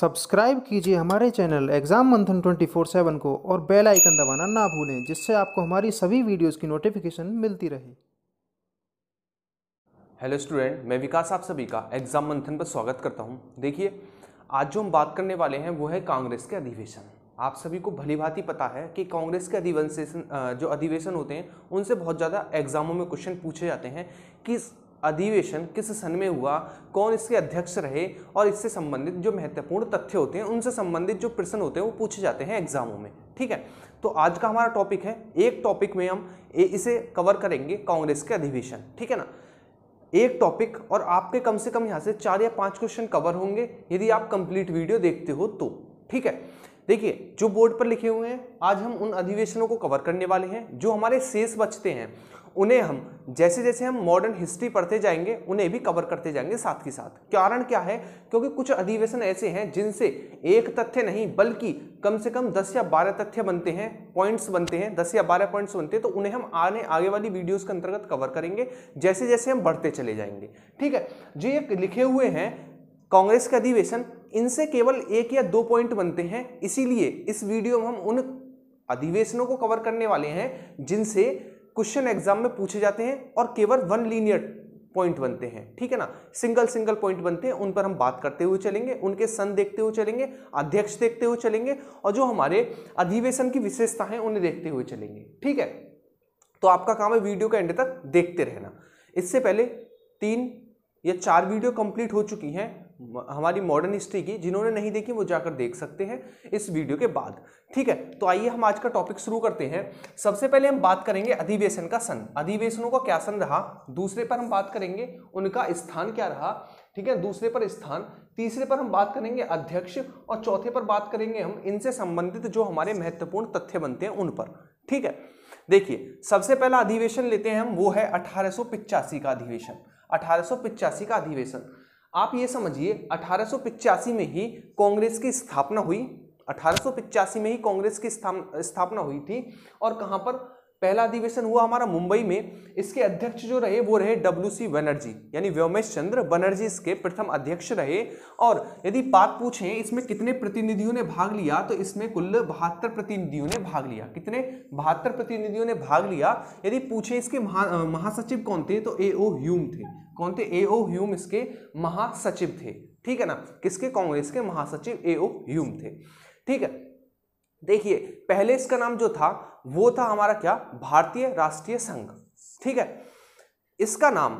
subscribe कीजिए हमारे channel exam मंथन 24/7 को और बेल आइकन दबाना ना भूलें जिससे आपको हमारी सभी वीडियोस की नोटिफिकेशन मिलती रहे हेलो स्टूडेंट मैं विकास आप सभी का एग्जाम मंथन पर स्वागत करता हूँ देखिए आज जो हम बात करने वाले हैं वो है कांग्रेस के अधिवेशन आप सभी को भलीभांति पता है कि कांग्रेस के अधिवेशन जो अधिवेशन होते हैं उनसे बहुत ज़्यादा एग्जामों में क्वेश्चन पूछे जाते हैं कि अधिवेशन किस सन में हुआ कौन इसके अध्यक्ष रहे और इससे संबंधित जो महत्वपूर्ण तथ्य होते हैं उनसे संबंधित जो प्रश्न होते हैं वो पूछे जाते हैं एग्जामों में ठीक है तो आज का हमारा टॉपिक है एक टॉपिक में हम इसे कवर करेंगे कांग्रेस के अधिवेशन ठीक है ना एक टॉपिक और आपके कम से कम यहाँ से चार या पाँच क्वेश्चन कवर होंगे यदि आप कंप्लीट वीडियो देखते हो तो ठीक है देखिए जो बोर्ड पर लिखे हुए हैं आज हम उन अधिवेशनों को कवर करने वाले हैं जो हमारे शेष बचते हैं उन्हें हम जैसे जैसे हम मॉडर्न हिस्ट्री पढ़ते जाएंगे उन्हें भी कवर करते जाएंगे साथ ही साथ कारण क्या है क्योंकि कुछ अधिवेशन ऐसे हैं जिनसे एक तथ्य नहीं बल्कि कम से कम 10 या 12 तथ्य बनते हैं पॉइंट्स बनते हैं 10 या 12 पॉइंट्स बनते हैं तो उन्हें हम आने आगे वाली वीडियोज के अंतर्गत कवर करेंगे जैसे जैसे हम बढ़ते चले जाएंगे ठीक है जो ये लिखे हुए हैं कांग्रेस के अधिवेशन इनसे केवल एक या दो पॉइंट बनते हैं इसीलिए इस वीडियो में हम उन अधिवेशनों को कवर करने वाले हैं जिनसे क्वेश्चन एग्जाम में पूछे जाते हैं और केवल वन लीनियर पॉइंट बनते हैं ठीक है ना सिंगल सिंगल पॉइंट बनते हैं उन पर हम बात करते हुए चलेंगे उनके सन देखते हुए चलेंगे अध्यक्ष देखते हुए चलेंगे और जो हमारे अधिवेशन की विशेषता है उन्हें देखते हुए चलेंगे ठीक है तो आपका काम है वीडियो के एंड तक देखते रहना इससे पहले तीन या चार वीडियो कंप्लीट हो चुकी हैं हमारी मॉडर्न हिस्ट्री की जिन्होंने नहीं देखी वो जाकर देख सकते हैं इस वीडियो के बाद ठीक है तो आइए हम आज का टॉपिक शुरू करते हैं सबसे पहले हम बात करेंगे अधिवेशन का सन अधिवेशनों का क्या सन रहा दूसरे पर हम बात करेंगे उनका स्थान क्या रहा ठीक है दूसरे पर स्थान तीसरे पर हम बात करेंगे अध्यक्ष और चौथे पर बात करेंगे हम इनसे संबंधित जो हमारे महत्वपूर्ण तथ्य बनते हैं उन पर ठीक है देखिए सबसे पहला अधिवेशन लेते हैं हम वो है अठारह का अधिवेशन अठारह का अधिवेशन आप ये समझिए अठारह में ही कांग्रेस की स्थापना हुई अठारह में ही कांग्रेस की स्थापना हुई थी और कहाँ पर पहला अधिवेशन हुआ हमारा मुंबई में इसके अध्यक्ष जो रहे वो रहे डब्ल्यू सी बनर्जी यानी व्योमेश चंद्र बनर्जी इसके प्रथम अध्यक्ष रहे और यदि बात पूछें इसमें कितने प्रतिनिधियों ने भाग लिया तो इसमें कुल बहत्तर प्रतिनिधियों ने भाग लिया कितने बहत्तर प्रतिनिधियों ने भाग लिया यदि पूछें इसके महा महासचिव कौन थे तो ए ओ ह्यूम थे कौन थे ए ओ ह्यूम इसके महासचिव थे ठीक है ना किसके कांग्रेस के महासचिव ए ओ ह्यूम थे ठीक है देखिए पहले इसका नाम जो था वो था हमारा क्या भारतीय राष्ट्रीय संघ ठीक है इसका नाम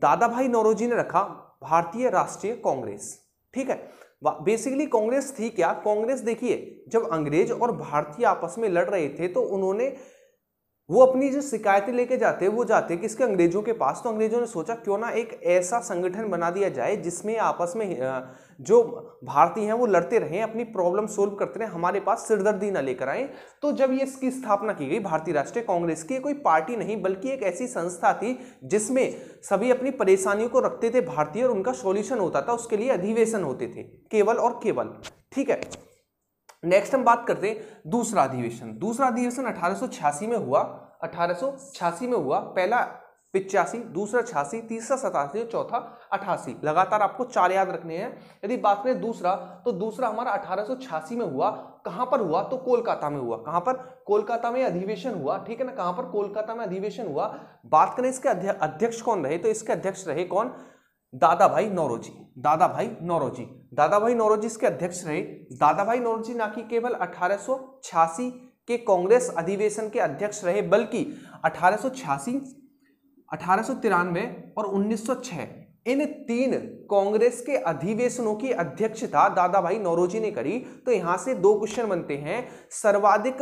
दादा भाई नौरोजी ने रखा भारतीय राष्ट्रीय कांग्रेस ठीक है बेसिकली कांग्रेस थी क्या कांग्रेस देखिए जब अंग्रेज और भारतीय आपस में लड़ रहे थे तो उन्होंने वो अपनी जो शिकायतें लेके जाते हैं वो जाते हैं किसके अंग्रेजों के पास तो अंग्रेजों ने सोचा क्यों ना एक ऐसा संगठन बना दिया जाए जिसमें आपस में जो भारतीय हैं वो लड़ते रहें अपनी प्रॉब्लम सोल्व करते रहें हमारे पास सिरदर्दी ना लेकर आए तो जब ये इसकी स्थापना की गई भारतीय राष्ट्रीय कांग्रेस की कोई पार्टी नहीं बल्कि एक ऐसी संस्था थी जिसमें सभी अपनी परेशानियों को रखते थे भारतीय और उनका सोल्यूशन होता था उसके लिए अधिवेशन होते थे केवल और केवल ठीक है नेक्स्ट हम बात करते हैं दूसरा अधिवेशन दूसरा अधिवेशन अठारह में हुआ अठारह में हुआ पहला पिचासी दूसरा छियासी तीसरा सतासी और चौथा अठासी लगातार आपको चार याद रखने हैं यदि बात करें दूसरा तो दूसरा हमारा अठारह में हुआ कहाँ पर हुआ तो कोलकाता में हुआ कहाँ पर कोलकाता में अधिवेशन हुआ ठीक है ना कहाँ पर कोलकाता में अधिवेशन हुआ बात करें इसके अध्यक्ष कौन रहे तो इसके अध्यक्ष रहे कौन दादा भाई नौरोजी दादा भाई नौरोजी दादा भाई नौरोजी इसके अध्यक्ष रहे दादा भाई नौरोजी ना कि केवल अठारह के कांग्रेस अधिवेशन के अध्यक्ष रहे बल्कि अठारह अठारह और 1906 इन तीन कांग्रेस के अधिवेशनों की अध्यक्षता दादा भाई नौरोजी ने करी तो यहां से दो क्वेश्चन बनते हैं सर्वाधिक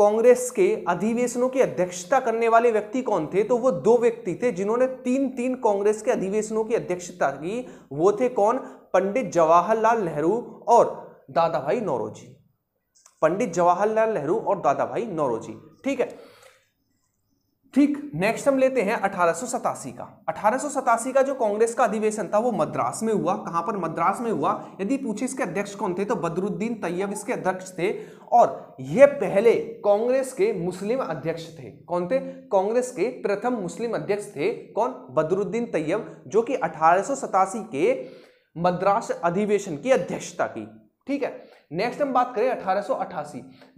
कांग्रेस के अधिवेशनों की अध्यक्षता करने वाले व्यक्ति कौन थे तो वो दो व्यक्ति थे जिन्होंने तीन तीन कांग्रेस के अधिवेशनों की अध्यक्षता की वो थे कौन पंडित जवाहरलाल नेहरू और दादा भाई नौरोजी पंडित जवाहरलाल नेहरू और दादा भाई नौरोजी ठीक है ठीक नेक्स्ट हम लेते हैं अठारह का अठारह का जो कांग्रेस का अधिवेशन था वो मद्रास में हुआ कहां पर मद्रास में हुआ यदि पूछे इसके अध्यक्ष कौन थे तो बदरुद्दीन तैयब इसके अध्यक्ष थे और ये पहले कांग्रेस के मुस्लिम अध्यक्ष थे कौन थे कांग्रेस के प्रथम मुस्लिम अध्यक्ष थे कौन बदरुद्दीन तैयब जो कि अठारह के मद्रास अधिवेशन की अध्यक्षता की ठीक है नेक्स्ट हम बात करें अठारह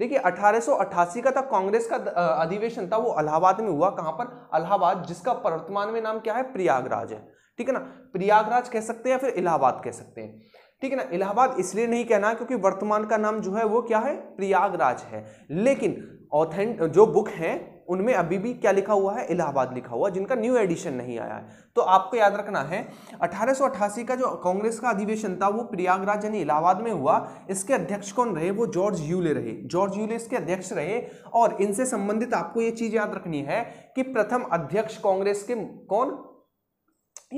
देखिए अठारह का था कांग्रेस का अधिवेशन था वो इलाहाबाद में हुआ कहां पर अलाहाबाद जिसका वर्तमान में नाम क्या है प्रयागराज है ठीक है ना प्रयागराज कह सकते हैं या फिर इलाहाबाद कह सकते हैं ठीक है ना इलाहाबाद इसलिए नहीं कहना क्योंकि वर्तमान का नाम जो है वो क्या है प्रयागराज है लेकिन ऑथेंट जो बुक हैं उनमें अभी भी क्या लिखा हुआ है इलाहाबाद लिखा हुआ जिनका न्यू एडिशन नहीं आया है तो आपको याद रखना है 1888 का जो कांग्रेस का अधिवेशन था वो प्रयागराज यानी इलाहाबाद में हुआ इसके अध्यक्ष कौन रहे वो जॉर्ज यूले रहे जॉर्ज यूले इसके अध्यक्ष रहे और इनसे संबंधित आपको ये चीज़ याद रखनी है कि प्रथम अध्यक्ष कांग्रेस के कौन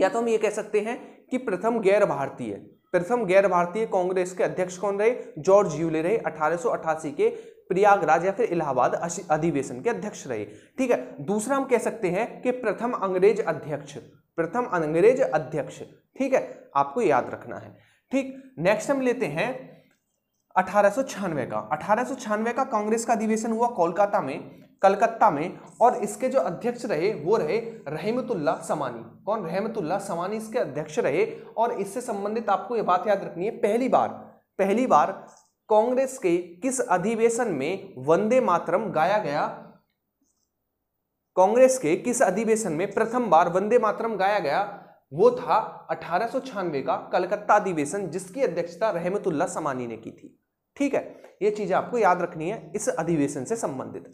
या तो हम ये कह सकते हैं कि प्रथम गैर भारतीय प्रथम गैर भारतीय कांग्रेस के अध्यक्ष कौन रहे जॉर्ज यूले रहे अठारह के प्रयागराज या फिर इलाहाबाद अधिवेशन के अध्यक्ष रहे ठीक है दूसरा हम कह सकते हैं कि प्रथम अंग्रेज अध्यक्ष प्रथम अंग्रेज अध्यक्ष ठीक है आपको याद रखना है ठीक नेक्स्ट हम लेते हैं अठारह का अठारह का कांग्रेस का अधिवेशन हुआ कोलकाता में कलकत्ता में और इसके जो अध्यक्ष रहे वो रहे रहमतुल्ला समानी कौन रहमतुल्ला समानी इसके अध्यक्ष रहे और इससे संबंधित आपको ये बात याद रखनी है पहली बार पहली बार कांग्रेस के किस अधिवेशन में वंदे मातरम गाया गया कांग्रेस के किस अधिवेशन में प्रथम बार वंदे मातरम गाया गया वो था अठारह का कलकत्ता अधिवेशन जिसकी अध्यक्षता रहमतुल्ला समानी ने की थी ठीक है ये चीज़ें आपको याद रखनी है इस अधिवेशन से संबंधित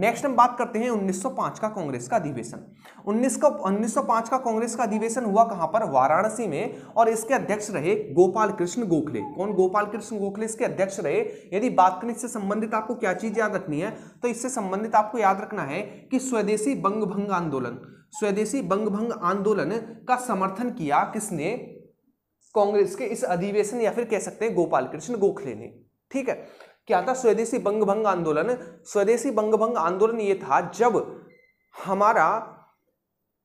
नेक्स्ट हम बात करते हैं 1905 का कांग्रेस का अधिवेशन 19 का 1905 का कांग्रेस का अधिवेशन हुआ कहां पर वाराणसी में और इसके अध्यक्ष रहे गोपाल कृष्ण गोखले कौन गोपाल कृष्ण गोखले इसके अध्यक्ष रहे यदि बात करें इससे संबंधित आपको क्या चीज़ याद रखनी है तो इससे संबंधित आपको याद रखना है कि स्वदेशी बंग भंग आंदोलन स्वदेशी बंग भंग आंदोलन का समर्थन किया किसने कांग्रेस के इस अधिवेशन या फिर कह सकते हैं गोपाल कृष्ण गोखले ने ठीक है क्या था स्वदेशी बंग भंग आंदोलन स्वदेशी बंग भंग आंदोलन ये था जब हमारा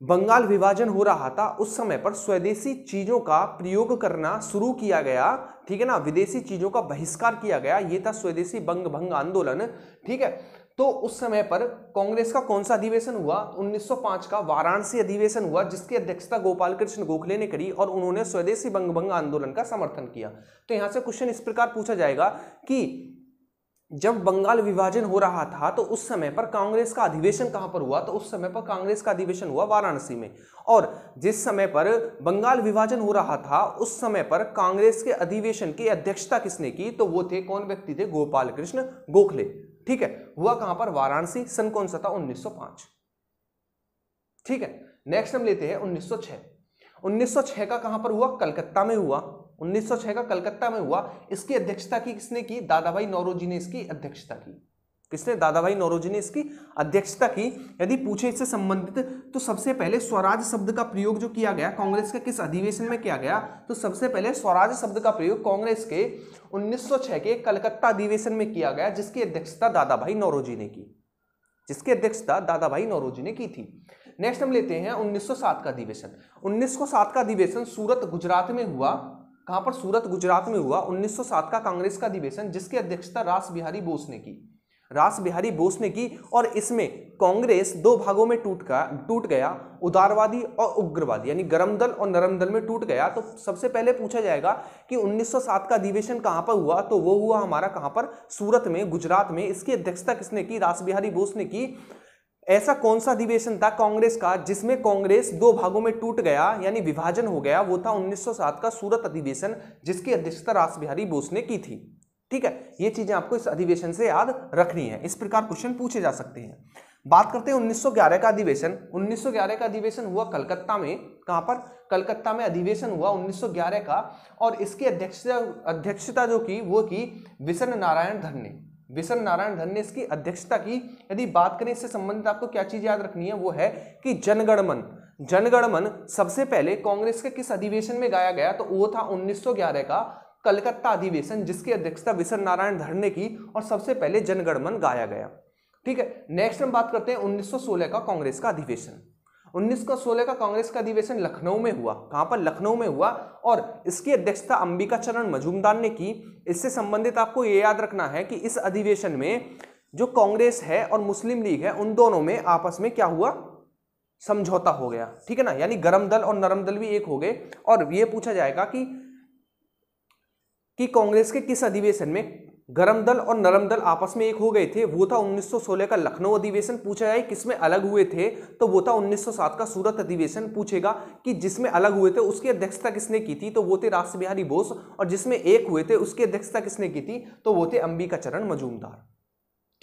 बंगाल विभाजन हो रहा था उस समय पर स्वदेशी चीजों का प्रयोग करना शुरू किया गया ठीक है ना विदेशी चीजों का बहिष्कार किया गया ये था स्वदेशी बंग भंग आंदोलन ठीक है तो उस समय पर कांग्रेस का कौन सा अधिवेशन हुआ 1905 का वाराणसी अधिवेशन हुआ जिसकी अध्यक्षता गोपाल कृष्ण गोखले ने करी और उन्होंने स्वदेशी बंग भंग आंदोलन का समर्थन किया तो यहां से क्वेश्चन इस प्रकार पूछा जाएगा कि जब बंगाल विभाजन हो रहा था तो उस समय पर कांग्रेस का अधिवेशन कहां पर हुआ तो उस समय पर कांग्रेस का अधिवेशन हुआ वाराणसी में और जिस समय पर बंगाल विभाजन हो रहा था उस समय पर कांग्रेस के अधिवेशन की अध्यक्षता किसने की तो वो थे कौन व्यक्ति थे गोपाल कृष्ण गोखले ठीक है हुआ कहां पर वाराणसी सन कौन सा था 1905 ठीक है नेक्स्ट हम लेते हैं 1906 1906 का कहां पर हुआ कलकत्ता में हुआ 1906 का कलकत्ता में हुआ इसकी अध्यक्षता की किसने की दादा भाई नौरोजी ने इसकी अध्यक्षता की किसने दादा भाई नौरोजी ने इसकी अध्यक्षता की यदि पूछे इससे संबंधित तो सबसे पहले स्वराज शब्द का प्रयोग जो किया गया कांग्रेस के किस अधिवेशन में किया गया तो सबसे पहले स्वराज शब्द का प्रयोग कांग्रेस के 1906 के कलकत्ता अधिवेशन में किया गया जिसकी अध्यक्षता दादा भाई नौरोजी ने की जिसकी अध्यक्षता दादा भाई नौरोजी ने की थी नेक्स्ट हम लेते हैं उन्नीस का अधिवेशन उन्नीस का अधिवेशन सूरत गुजरात में हुआ कहां पर सूरत गुजरात में हुआ उन्नीस का कांग्रेस का अधिवेशन जिसकी अध्यक्षता रास बिहारी बोस ने की रास बिहारी बोस ने की और इसमें कांग्रेस दो भागों में टूट का टूट गया उदारवादी और उग्रवादी यानी गर्म दल और नरम दल में टूट गया तो सबसे पहले पूछा जाएगा कि 1907 का अधिवेशन कहाँ पर हुआ तो वो हुआ हमारा कहाँ पर सूरत में गुजरात में इसकी अध्यक्षता किसने की रास बिहारी बोस ने की ऐसा कौन सा अधिवेशन था कांग्रेस का जिसमें कांग्रेस दो भागों में टूट गया यानी विभाजन हो गया वो था 1907 का सूरत अधिवेशन जिसकी अध्यक्षता रास बिहारी बोस ने की थी ठीक है ये चीजें आपको इस अधिवेशन से याद रखनी है इस प्रकार क्वेश्चन पूछे जा सकते हैं बात करते हैं 1911 का अधिवेशन 1911 का अधिवेशन हुआ कलकत्ता में कहां पर कलकत्ता में अधिवेशन हुआ 1911 का और इसकी अध्यक्षता अध्यक्षता जो की वो की विशन नारायण धन ने विशन नारायण धन ने इसकी अध्यक्षता की यदि बात करें इससे संबंधित आपको क्या चीज याद रखनी है वो है कि जनगणमन जनगणमन सबसे पहले कांग्रेस के किस अधिवेशन में गाया गया तो वो था 1911 का कलकत्ता अधिवेशन जिसकी अध्यक्षता विश्व नारायण धर ने की और सबसे पहले जनगणमन गाया गया ठीक है नेक्स्ट हम बात करते हैं 1916 का कांग्रेस का अधिवेशन 1916 का कांग्रेस का अधिवेशन लखनऊ में हुआ कहाँ पर लखनऊ में हुआ और इसकी अध्यक्षता अंबिका चरण मजूमदार ने की इससे संबंधित आपको ये याद रखना है कि इस अधिवेशन में जो कांग्रेस है और मुस्लिम लीग है उन दोनों में आपस में क्या हुआ समझौता हो गया ठीक है ना यानी गर्म दल और नरम दल भी एक हो गए और ये पूछा जाएगा कि कि कांग्रेस के किस अधिवेशन में गरम दल और नरम दल आपस में एक हो गए थे वो था 1916 का लखनऊ अधिवेशन पूछा जाए किसमें अलग हुए थे तो वो था 1907 का सूरत अधिवेशन पूछेगा कि जिसमें अलग हुए थे उसकी अध्यक्षता किसने की थी तो वो थे राष्ट्र बिहारी बोस और जिसमें एक हुए थे उसकी अध्यक्षता किसने की थी तो वो थे अंबिका चरण मजूमदार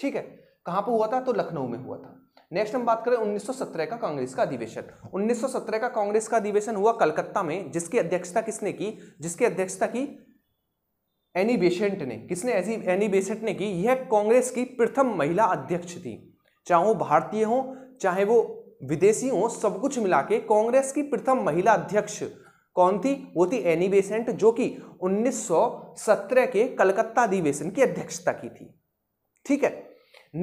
ठीक है कहाँ पर हुआ था तो लखनऊ में हुआ था नेक्स्ट हम बात करें 1917 का कांग्रेस का अधिवेशन 1917 का कांग्रेस का अधिवेशन हुआ कलकत्ता में जिसकी अध्यक्षता किसने की जिसकी अध्यक्षता की एनी बेसेंट ने किसने ऐसी एनी बेसेंट ने की यह कांग्रेस की प्रथम महिला अध्यक्ष थी चाहे वो भारतीय हों चाहे वो विदेशी हो सब कुछ मिला के कांग्रेस की प्रथम महिला अध्यक्ष कौन थी वो थी एनी बेसेंट जो कि 1917 के कलकत्ता अधिवेशन की अध्यक्षता की थी ठीक है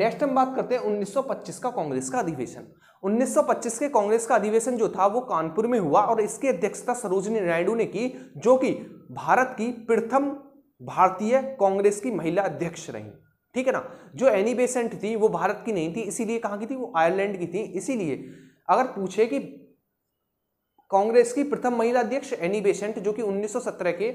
नेक्स्ट हम बात करते हैं 1925 का कांग्रेस का अधिवेशन 1925 के कांग्रेस का अधिवेशन जो था वो कानपुर में हुआ और इसकी अध्यक्षता सरोजनी नायडू ने की जो कि भारत की प्रथम भारतीय कांग्रेस की महिला अध्यक्ष रहीं ठीक है ना जो एनी बेसेंट थी वो भारत की नहीं थी इसीलिए कहाँ की थी वो आयरलैंड की थी इसीलिए अगर पूछे कि कांग्रेस की प्रथम महिला अध्यक्ष एनी बेसेंट जो कि 1917 के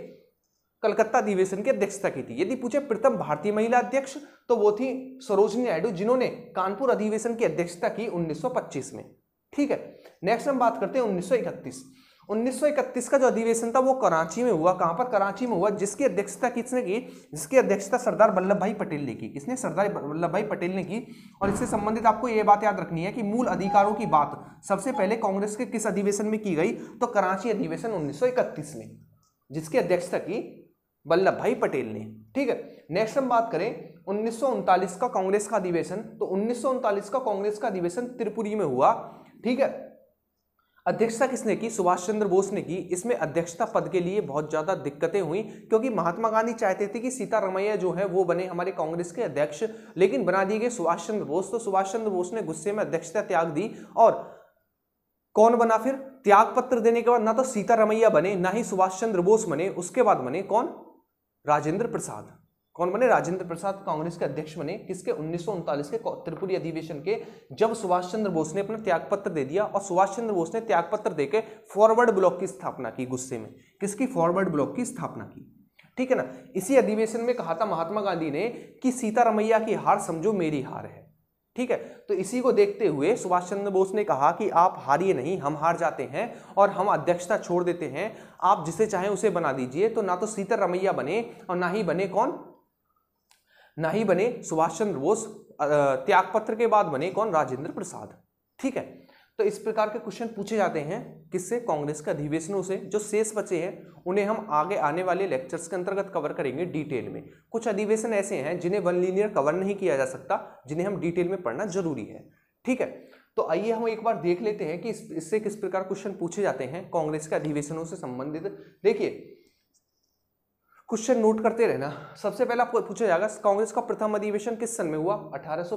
कलकत्ता अधिवेशन की अध्यक्षता की थी यदि पूछे प्रथम भारतीय महिला अध्यक्ष तो वो थी सरोजनी नायडू जिन्होंने कानपुर अधिवेशन की अध्यक्षता की उन्नीस में ठीक है नेक्स्ट हम बात करते हैं उन्नीस उन्नीस का जो अधिवेशन था वो कराची में हुआ कहाँ पर कराची में हुआ जिसकी अध्यक्षता किसने की जिसकी अध्यक्षता सरदार वल्लभ भाई पटेल ने की किसने सरदार वल्लभ भाई पटेल ने की और इससे संबंधित आपको ये बात याद रखनी है कि मूल अधिकारों की बात सबसे पहले कांग्रेस के किस अधिवेशन में की गई तो कराची अधिवेशन उन्नीस में जिसकी अध्यक्षता की वल्लभ भाई पटेल ने ठीक है नेक्स्ट हम बात करें उन्नीस का कांग्रेस का अधिवेशन तो उन्नीस का कांग्रेस का अधिवेशन त्रिपुरी में हुआ ठीक है अध्यक्षता किसने की सुभाष चंद्र बोस ने की इसमें अध्यक्षता पद के लिए बहुत ज़्यादा दिक्कतें हुई क्योंकि महात्मा गांधी चाहते थे कि सीतारमैया जो है वो बने हमारे कांग्रेस के अध्यक्ष लेकिन बना दिए गए सुभाष चंद्र बोस तो सुभाष चंद्र बोस ने गुस्से में अध्यक्षता त्याग दी और कौन बना फिर त्यागपत्र देने के बाद ना तो सीतारमैया बने ना ही सुभाष चंद्र बोस बने उसके बाद बने कौन राजेंद्र प्रसाद कौन बने राजेंद्र प्रसाद कांग्रेस के अध्यक्ष बने किसके उन्नीस के त्रिपुरी अधिवेशन के जब सुभाष चंद्र बोस ने अपना त्यागपत्र दे दिया और सुभाष चंद्र बोस ने त्यागपत्र देकर फॉरवर्ड ब्लॉक की स्थापना की गुस्से में किसकी फॉरवर्ड ब्लॉक की स्थापना की ठीक है ना इसी अधिवेशन में कहा था महात्मा गांधी ने कि सीतारमैया की हार समझो मेरी हार है ठीक है तो इसी को देखते हुए सुभाष चंद्र बोस ने कहा कि आप हारिए नहीं हम हार जाते हैं और हम अध्यक्षता छोड़ देते हैं आप जिसे चाहें उसे बना दीजिए तो ना तो सीतारमैया बने और ना ही बने कौन ना ही बने सुभाष चंद्र बोस त्यागपत्र के बाद बने कौन राजेंद्र प्रसाद ठीक है तो इस प्रकार के क्वेश्चन पूछे जाते हैं किससे कांग्रेस के अधिवेशनों से जो शेष बचे हैं उन्हें हम आगे आने वाले लेक्चर्स के अंतर्गत कवर करेंगे डिटेल में कुछ अधिवेशन ऐसे हैं जिन्हें वन लीनियर कवर नहीं किया जा सकता जिन्हें हम डिटेल में पढ़ना जरूरी है ठीक है तो आइए हम एक बार देख लेते हैं कि इससे किस प्रकार क्वेश्चन पूछे जाते हैं कांग्रेस के अधिवेशनों से संबंधित देखिए क्वेश्चन नोट करते रहना सबसे पहले आपको पूछा जाएगा कांग्रेस का प्रथम अधिवेशन किस सन में हुआ अठारह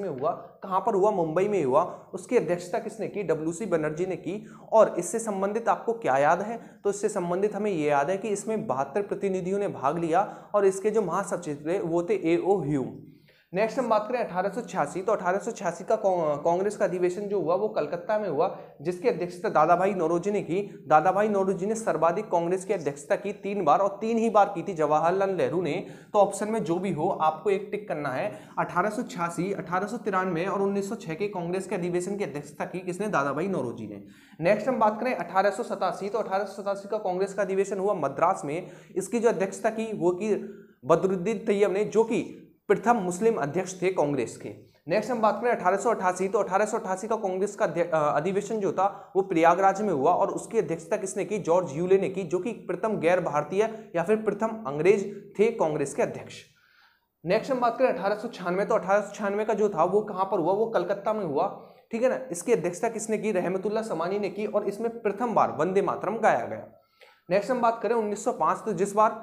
में हुआ कहाँ पर हुआ मुंबई में हुआ उसकी अध्यक्षता किसने की डब्ल्यू बनर्जी ने की और इससे संबंधित आपको क्या याद है तो इससे संबंधित हमें ये याद है कि इसमें बहत्तर प्रतिनिधियों ने भाग लिया और इसके जो महासचिव थे वो थे ए ओ ह्यूम नेक्स्ट हम बात करें अठारह तो अठारह का कांग्रेस का अधिवेशन जो हुआ वो कलकत्ता में हुआ जिसकी अध्यक्षता दादा भाई नौरोजी ने की दादा भाई नौरोजी ने सर्वाधिक कांग्रेस की अध्यक्षता की तीन बार और तीन ही बार की थी जवाहरलाल नेहरू ने तो ऑप्शन में जो भी हो आपको एक टिक करना है अठारह सौ और उन्नीस के कांग्रेस के अधिवेशन की अध्यक्षता की किसने दादा भाई नौरोजी ने नेक्स्ट हम बात करें अठारह तो अठारह का कांग्रेस का अधिवेशन हुआ मद्रास में इसकी जो अध्यक्षता की वो की बदरुद्दीन तैयब ने जो कि प्रथम मुस्लिम अध्यक्ष थे कांग्रेस के नेक्स्ट हम बात करें अठारह तो अठारह का कांग्रेस का अधिवेशन जो था वो प्रयागराज में हुआ और उसकी अध्यक्षता किसने की जॉर्ज यूले ने की जो कि प्रथम गैर भारतीय या फिर प्रथम अंग्रेज थे कांग्रेस के अध्यक्ष नेक्स्ट हम बात करें अठारह तो अठारह का जो था वो कहाँ पर हुआ वो कलकत्ता में हुआ ठीक है ना इसकी अध्यक्षता किसने की रहमतुल्ला समानी ने की और इसमें प्रथम बार वंदे मातरम गाया गया नेक्स्ट हम बात करें 1905 तो जिस बार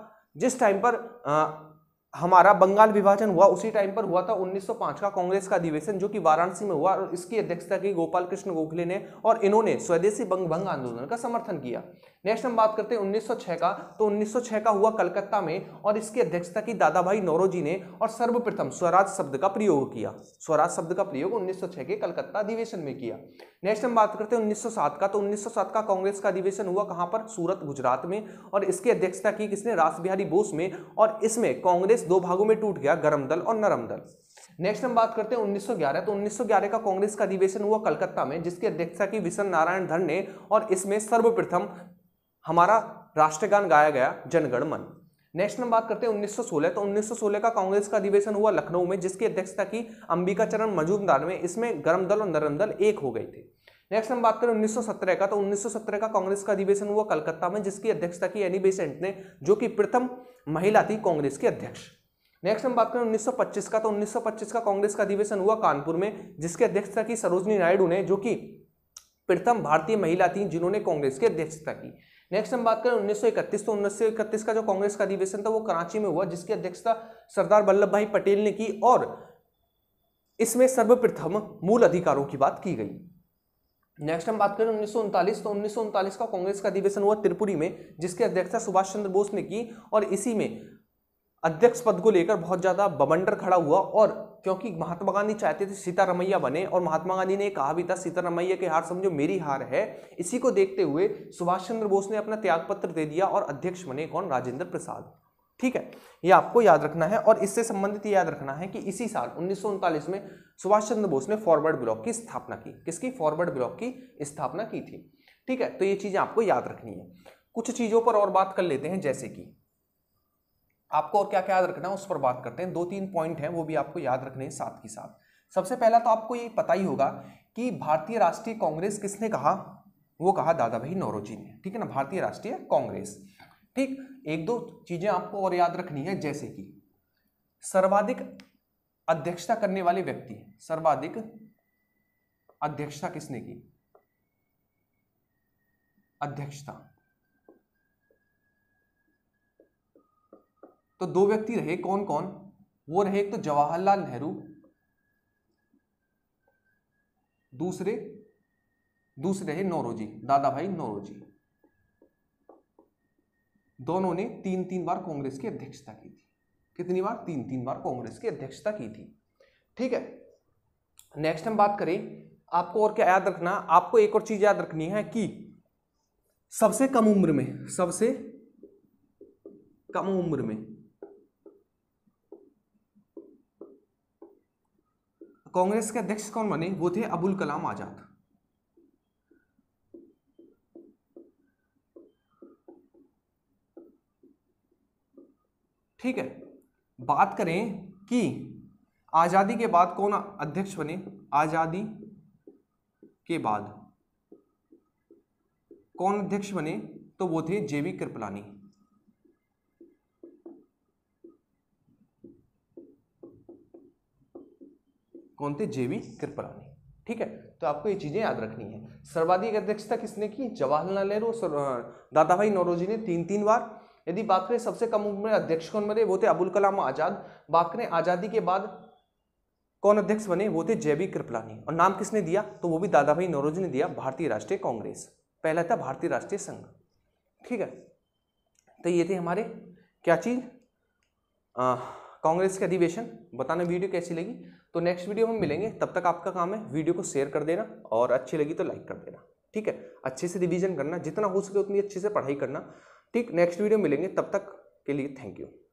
जिस टाइम पर हमारा बंगाल विभाजन हुआ उसी टाइम पर हुआ था 1905 का कांग्रेस का अधिवेशन जो कि वाराणसी में हुआ और इसकी अध्यक्षता की गोपाल कृष्ण गोखले ने और इन्होंने स्वदेशी बंग भंग आंदोलन का समर्थन किया नेक्स्ट हम बात करते हैं 1906 का तो 1906 का हुआ कलकत्ता में और इसकी अध्यक्षता की दादा भाई नौरोजी ने और सर्वप्रथम स्वराज शब्द का प्रयोग किया स्वराज शब्द का प्रयोग उन्नीस के कलकत्ता अधिवेशन में किया नेक्स्ट हम बात करते हैं उन्नीस का तो उन्नीस का कांग्रेस का अधिवेशन हुआ कहाँ पर सूरत गुजरात में और इसकी अध्यक्षता की किसने रास बिहारी बोस में और इसमें कांग्रेस दो भागों में टूट गया गर्म दल और नरम दल नेक्स्ट हम बात करते हैं 1911 तो 1911 का कांग्रेस का अधिवेशन हुआ कलकत्ता में जिसकी अध्यक्षता की विशन नारायण धर ने और इसमें सर्वप्रथम हमारा राष्ट्रगान गाया गया जनगण मन नेक्स्ट हम बात करते हैं 1916 तो 1916 का कांग्रेस का अधिवेशन हुआ लखनऊ में जिसकी अध्यक्षता की अंबिका चरण मजूमदार में इसमें गर्म दल और नरम दल एक हो गए थे नेक्स्ट हम बात करें 1917 का तो 1917 का कांग्रेस का अधिवेशन हुआ कलकत्ता में जिसकी अध्यक्षता की एनी बेसेंट ने जो कि प्रथम महिला थी कांग्रेस की अध्यक्ष नेक्स्ट हम बात करें 1925 का तो 1925 का कांग्रेस का अधिवेशन हुआ कानपुर में जिसकी अध्यक्षता की सरोजनी नायडू ने जो कि प्रथम भारतीय महिला थी जिन्होंने कांग्रेस की अध्यक्षता की नेक्स्ट हम बात करें 1931 तो 1931 का जो कांग्रेस का अधिवेशन था वो कराची में हुआ जिसकी अध्यक्षता सरदार वल्लभ भाई पटेल ने की और इसमें सर्वप्रथम मूल अधिकारों की बात की गई नेक्स्ट हम बात करें उन्नीस तो उन्नीस का कांग्रेस का अधिवेशन हुआ त्रिपुरी में जिसकी अध्यक्षता सुभाष चंद्र बोस ने की और इसी में अध्यक्ष पद को लेकर बहुत ज़्यादा बबंडर खड़ा हुआ और क्योंकि महात्मा गांधी चाहते थे सीतारमैया बने और महात्मा गांधी ने कहा भी था सीतारमैया की हार समझो मेरी हार है इसी को देखते हुए सुभाष चंद्र बोस ने अपना त्यागपत्र दे दिया और अध्यक्ष बने कौन राजेंद्र प्रसाद ठीक है ये आपको याद रखना है और इससे संबंधित याद रखना है कि इसी साल उन्नीस में सुभाष चंद्र बोस ने फॉरवर्ड ब्लॉक की स्थापना की किसकी फॉरवर्ड ब्लॉक की स्थापना की थी ठीक है तो ये चीज़ें आपको याद रखनी है कुछ चीज़ों पर और बात कर लेते हैं जैसे कि आपको और क्या क्या याद रखना है उस पर बात करते हैं दो तीन पॉइंट हैं वो भी आपको याद रखने हैं साथ के साथ सबसे पहला तो आपको ये पता ही होगा कि भारतीय राष्ट्रीय कांग्रेस किसने कहा वो कहा दादा भाई नौरोजी ने ठीक है ना भारतीय राष्ट्रीय कांग्रेस ठीक एक दो चीज़ें आपको और याद रखनी है जैसे कि सर्वाधिक अध्यक्षता करने वाले व्यक्ति सर्वाधिक अध्यक्षता किसने की अध्यक्षता तो दो व्यक्ति रहे कौन कौन वो रहे एक तो जवाहरलाल नेहरू दूसरे दूसरे रहे नौरोजी दादा भाई नौरोजी दोनों ने तीन तीन बार कांग्रेस की अध्यक्षता की थी कितनी बार तीन तीन बार कांग्रेस की अध्यक्षता की थी ठीक है नेक्स्ट हम बात करें आपको और क्या याद रखना आपको एक और चीज याद रखनी है कि सबसे कम उम्र में सबसे कम उम्र में कांग्रेस के अध्यक्ष कौन बने वो थे अबुल कलाम आजाद ठीक है बात करें कि आज़ादी के बाद कौन अध्यक्ष बने आज़ादी के बाद कौन अध्यक्ष बने तो वो थे जेवी कृपलानी कौन थे जेवी कृपलानी ठीक है तो आपको ये चीज़ें याद रखनी है सर्वाधिक अध्यक्षता किसने की जवाहरलाल नेहरू दादा भाई नौरोजी ने तीन तीन बार यदि बाकरे सबसे कम उम्र में अध्यक्ष कौन बने वो थे अबुल कलाम आज़ाद बाकरे आज़ादी के बाद कौन अध्यक्ष बने वो थे जेबी कृपलानी और नाम किसने दिया तो वो भी दादा भाई नौरोजी ने दिया भारतीय राष्ट्रीय कांग्रेस पहला था भारतीय राष्ट्रीय संघ ठीक है तो ये थे हमारे क्या चीज़ कांग्रेस के अधिवेशन बताना वीडियो कैसी लगी तो नेक्स्ट वीडियो हम मिलेंगे तब तक आपका काम है वीडियो को शेयर कर देना और अच्छी लगी तो लाइक कर देना ठीक है अच्छे से रिवीजन करना जितना हो सके उतनी अच्छे से पढ़ाई करना ठीक नेक्स्ट वीडियो मिलेंगे तब तक के लिए थैंक यू